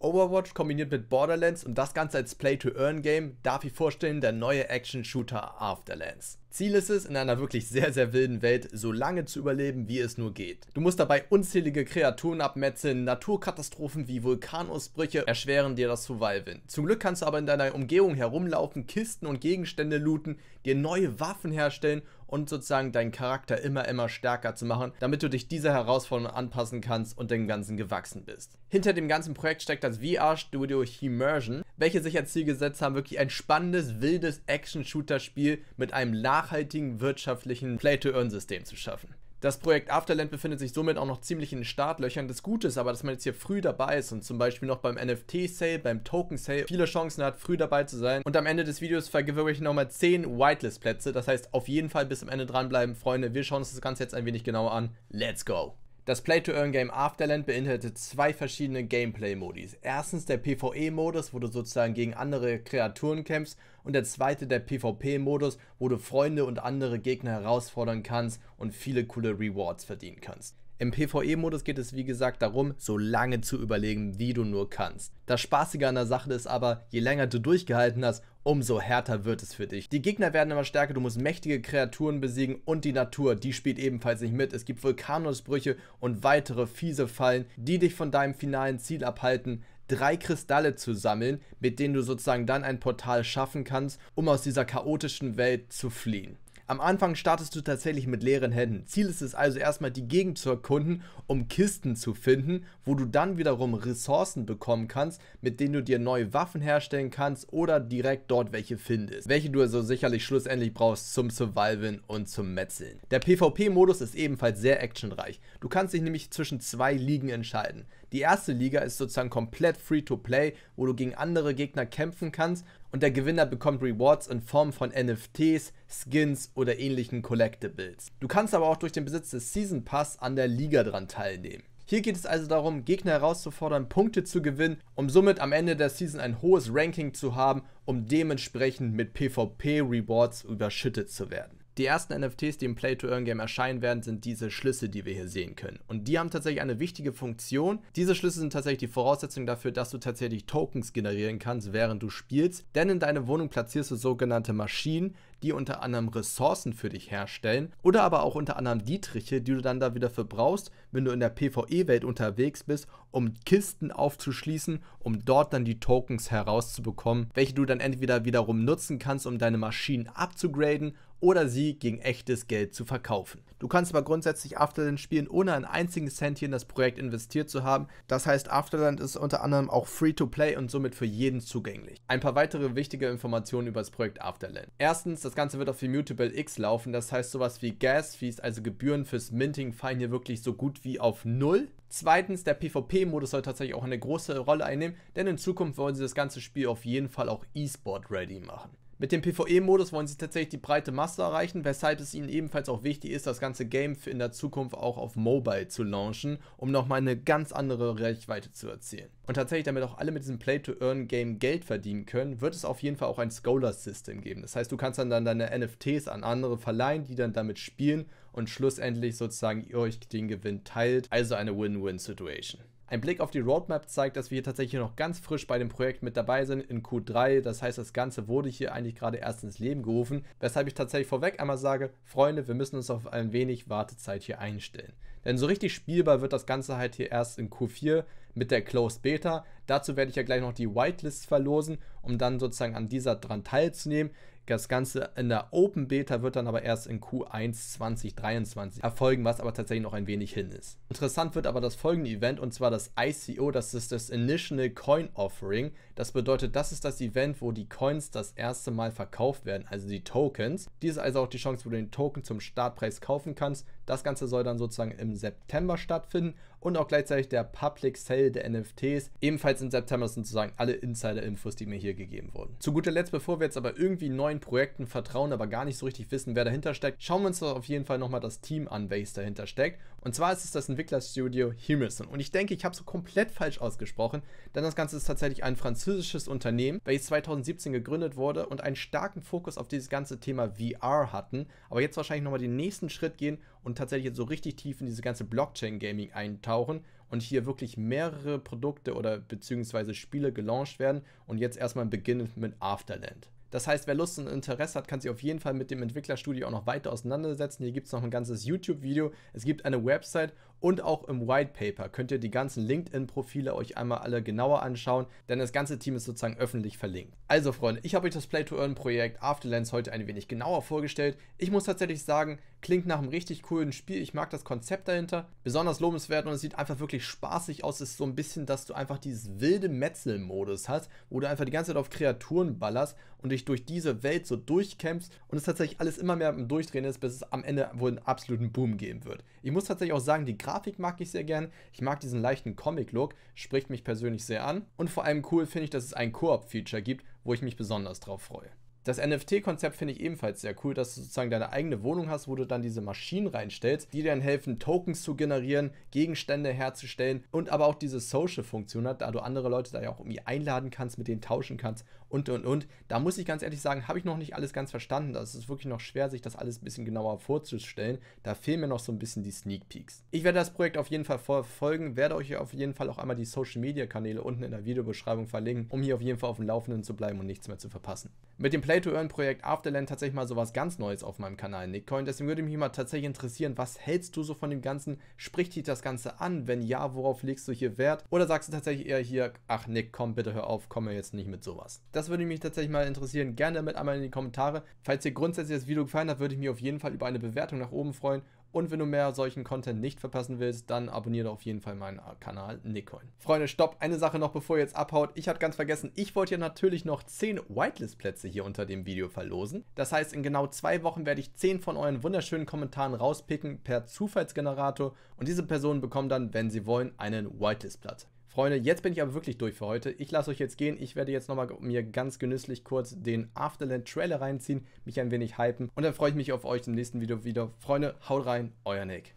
Overwatch kombiniert mit Borderlands und das Ganze als Play-to-Earn-Game darf ich vorstellen der neue Action-Shooter Afterlands. Ziel ist es, in einer wirklich sehr, sehr wilden Welt so lange zu überleben, wie es nur geht. Du musst dabei unzählige Kreaturen abmetzeln, Naturkatastrophen wie Vulkanausbrüche erschweren dir das Survival. Zum Glück kannst du aber in deiner Umgebung herumlaufen, Kisten und Gegenstände looten, dir neue Waffen herstellen und sozusagen deinen Charakter immer, immer stärker zu machen, damit du dich dieser Herausforderung anpassen kannst und dem Ganzen gewachsen bist. Hinter dem ganzen Projekt steckt das VR-Studio Immersion, welche sich als Ziel gesetzt haben, wirklich ein spannendes, wildes Action-Shooter-Spiel mit einem nach nachhaltigen wirtschaftlichen Play-to-Earn-System zu schaffen. Das Projekt Afterland befindet sich somit auch noch ziemlich in den Startlöchern. Das Gute ist aber, dass man jetzt hier früh dabei ist und zum Beispiel noch beim NFT-Sale, beim Token-Sale viele Chancen hat, früh dabei zu sein. Und am Ende des Videos vergewöre ich nochmal 10 Whitelist-Plätze. Das heißt, auf jeden Fall bis zum Ende dranbleiben, Freunde. Wir schauen uns das Ganze jetzt ein wenig genauer an. Let's go! Das Play-to-Earn-Game Afterland beinhaltet zwei verschiedene Gameplay-Modis. Erstens der PvE-Modus, wo du sozusagen gegen andere Kreaturen kämpfst und der zweite der PvP-Modus, wo du Freunde und andere Gegner herausfordern kannst und viele coole Rewards verdienen kannst. Im PvE-Modus geht es wie gesagt darum, so lange zu überlegen, wie du nur kannst. Das Spaßige an der Sache ist aber, je länger du durchgehalten hast, umso härter wird es für dich. Die Gegner werden immer stärker, du musst mächtige Kreaturen besiegen und die Natur, die spielt ebenfalls nicht mit. Es gibt Vulkanusbrüche und weitere fiese Fallen, die dich von deinem finalen Ziel abhalten drei Kristalle zu sammeln, mit denen du sozusagen dann ein Portal schaffen kannst, um aus dieser chaotischen Welt zu fliehen. Am Anfang startest du tatsächlich mit leeren Händen. Ziel ist es also erstmal die Gegend zu erkunden, um Kisten zu finden, wo du dann wiederum Ressourcen bekommen kannst, mit denen du dir neue Waffen herstellen kannst oder direkt dort welche findest. Welche du also sicherlich schlussendlich brauchst zum Survivalen und zum Metzeln. Der PvP-Modus ist ebenfalls sehr actionreich. Du kannst dich nämlich zwischen zwei Ligen entscheiden. Die erste Liga ist sozusagen komplett free to play, wo du gegen andere Gegner kämpfen kannst und der Gewinner bekommt Rewards in Form von NFTs, Skins oder ähnlichen Collectibles. Du kannst aber auch durch den Besitz des Season Pass an der Liga dran teilnehmen. Hier geht es also darum, Gegner herauszufordern, Punkte zu gewinnen, um somit am Ende der Season ein hohes Ranking zu haben, um dementsprechend mit PvP-Rewards überschüttet zu werden. Die ersten NFTs, die im Play-to-Earn-Game erscheinen werden, sind diese Schlüsse, die wir hier sehen können. Und die haben tatsächlich eine wichtige Funktion. Diese Schlüsse sind tatsächlich die Voraussetzung dafür, dass du tatsächlich Tokens generieren kannst, während du spielst. Denn in deine Wohnung platzierst du sogenannte Maschinen, die unter anderem Ressourcen für dich herstellen oder aber auch unter anderem Dietriche, die du dann da wieder verbrauchst, wenn du in der PvE-Welt unterwegs bist, um Kisten aufzuschließen, um dort dann die Tokens herauszubekommen, welche du dann entweder wiederum nutzen kannst, um deine Maschinen abzugraden oder sie gegen echtes Geld zu verkaufen. Du kannst aber grundsätzlich Afterland spielen, ohne einen einzigen Cent hier in das Projekt investiert zu haben. Das heißt, Afterland ist unter anderem auch Free-to-Play und somit für jeden zugänglich. Ein paar weitere wichtige Informationen über das Projekt Afterland. Erstens, das Ganze wird auf Immutable X laufen, das heißt sowas wie Gas-Fees, also Gebühren fürs Minting, fallen hier wirklich so gut wie auf Null. Zweitens, der PvP-Modus soll tatsächlich auch eine große Rolle einnehmen, denn in Zukunft wollen sie das ganze Spiel auf jeden Fall auch esport ready machen. Mit dem PvE-Modus wollen sie tatsächlich die breite Masse erreichen, weshalb es ihnen ebenfalls auch wichtig ist, das ganze Game in der Zukunft auch auf Mobile zu launchen, um nochmal eine ganz andere Reichweite zu erzielen. Und tatsächlich, damit auch alle mit diesem Play-to-Earn-Game Geld verdienen können, wird es auf jeden Fall auch ein Scholar-System geben. Das heißt, du kannst dann, dann deine NFTs an andere verleihen, die dann damit spielen und schlussendlich sozusagen ihr euch den Gewinn teilt. Also eine Win-Win-Situation. Ein Blick auf die Roadmap zeigt, dass wir hier tatsächlich noch ganz frisch bei dem Projekt mit dabei sind in Q3. Das heißt, das Ganze wurde hier eigentlich gerade erst ins Leben gerufen, weshalb ich tatsächlich vorweg einmal sage, Freunde, wir müssen uns auf ein wenig Wartezeit hier einstellen. Denn so richtig spielbar wird das Ganze halt hier erst in Q4 mit der Closed Beta. Dazu werde ich ja gleich noch die Whitelist verlosen, um dann sozusagen an dieser dran teilzunehmen. Das Ganze in der Open Beta wird dann aber erst in Q1 2023 erfolgen, was aber tatsächlich noch ein wenig hin ist. Interessant wird aber das folgende Event und zwar das ICO, das ist das Initial Coin Offering. Das bedeutet, das ist das Event, wo die Coins das erste Mal verkauft werden, also die Tokens. Dies ist also auch die Chance, wo du den Token zum Startpreis kaufen kannst. Das Ganze soll dann sozusagen im September stattfinden und auch gleichzeitig der Public Sale der NFTs ebenfalls im September. sind sozusagen alle Insider-Infos, die mir hier gegeben wurden. Zu guter Letzt, bevor wir jetzt aber irgendwie neuen Projekten vertrauen, aber gar nicht so richtig wissen, wer dahinter steckt, schauen wir uns doch auf jeden Fall nochmal das Team an, welches dahinter steckt. Und zwar ist es das Entwicklerstudio Humison. Und ich denke, ich habe es so komplett falsch ausgesprochen, denn das Ganze ist tatsächlich ein französisches Unternehmen, welches 2017 gegründet wurde und einen starken Fokus auf dieses ganze Thema VR hatten. Aber jetzt wahrscheinlich nochmal den nächsten Schritt gehen und tatsächlich jetzt so richtig tief in diese ganze Blockchain-Gaming eintauchen und hier wirklich mehrere Produkte oder beziehungsweise Spiele gelauncht werden und jetzt erstmal beginnend mit Afterland. Das heißt, wer Lust und Interesse hat, kann sich auf jeden Fall mit dem Entwicklerstudio auch noch weiter auseinandersetzen. Hier gibt es noch ein ganzes YouTube-Video. Es gibt eine Website und auch im White Paper könnt ihr die ganzen LinkedIn-Profile euch einmal alle genauer anschauen, denn das ganze Team ist sozusagen öffentlich verlinkt. Also Freunde, ich habe euch das Play-to-Earn-Projekt Afterlands heute ein wenig genauer vorgestellt. Ich muss tatsächlich sagen, klingt nach einem richtig coolen Spiel. Ich mag das Konzept dahinter, besonders lobenswert und es sieht einfach wirklich spaßig aus. Es ist so ein bisschen, dass du einfach dieses wilde Metzel-Modus hast, wo du einfach die ganze Zeit auf Kreaturen ballerst und dich durch diese Welt so durchkämpfst und es tatsächlich alles immer mehr im Durchdrehen ist, bis es am Ende wohl einen absoluten Boom geben wird. Ich muss tatsächlich auch sagen, die Grafik mag ich sehr gern. Ich mag diesen leichten Comic-Look, spricht mich persönlich sehr an. Und vor allem cool finde ich, dass es ein Koop-Feature gibt, wo ich mich besonders drauf freue. Das NFT-Konzept finde ich ebenfalls sehr cool, dass du sozusagen deine eigene Wohnung hast, wo du dann diese Maschinen reinstellst, die dir dann helfen, Tokens zu generieren, Gegenstände herzustellen und aber auch diese Social-Funktion hat, da du andere Leute da ja auch irgendwie einladen kannst, mit denen tauschen kannst und und und. Da muss ich ganz ehrlich sagen, habe ich noch nicht alles ganz verstanden. Das ist wirklich noch schwer, sich das alles ein bisschen genauer vorzustellen. Da fehlen mir noch so ein bisschen die Sneak Peeks. Ich werde das Projekt auf jeden Fall verfolgen, werde euch auf jeden Fall auch einmal die Social Media Kanäle unten in der Videobeschreibung verlinken, um hier auf jeden Fall auf dem Laufenden zu bleiben und nichts mehr zu verpassen. Mit dem Play Pay-to-Earn-Projekt Afterland tatsächlich mal sowas ganz Neues auf meinem Kanal, Nickcoin. Deswegen würde mich mal tatsächlich interessieren, was hältst du so von dem Ganzen? Spricht dich das Ganze an? Wenn ja, worauf legst du hier Wert? Oder sagst du tatsächlich eher hier, ach Nick, komm bitte hör auf, komm mir jetzt nicht mit sowas. Das würde mich tatsächlich mal interessieren. Gerne damit einmal in die Kommentare. Falls dir grundsätzlich das Video gefallen hat, würde ich mich auf jeden Fall über eine Bewertung nach oben freuen und wenn du mehr solchen Content nicht verpassen willst, dann abonniere auf jeden Fall meinen Kanal Nickcoin. Freunde, stopp, eine Sache noch, bevor ihr jetzt abhaut. Ich hatte ganz vergessen, ich wollte ja natürlich noch 10 Whitelist-Plätze hier unter dem Video verlosen. Das heißt, in genau zwei Wochen werde ich 10 von euren wunderschönen Kommentaren rauspicken per Zufallsgenerator und diese Personen bekommen dann, wenn sie wollen, einen Whitelist-Platz. Freunde, jetzt bin ich aber wirklich durch für heute. Ich lasse euch jetzt gehen. Ich werde jetzt nochmal mir ganz genüsslich kurz den Afterland-Trailer reinziehen, mich ein wenig hypen und dann freue ich mich auf euch im nächsten Video wieder. Freunde, haut rein, euer Nick.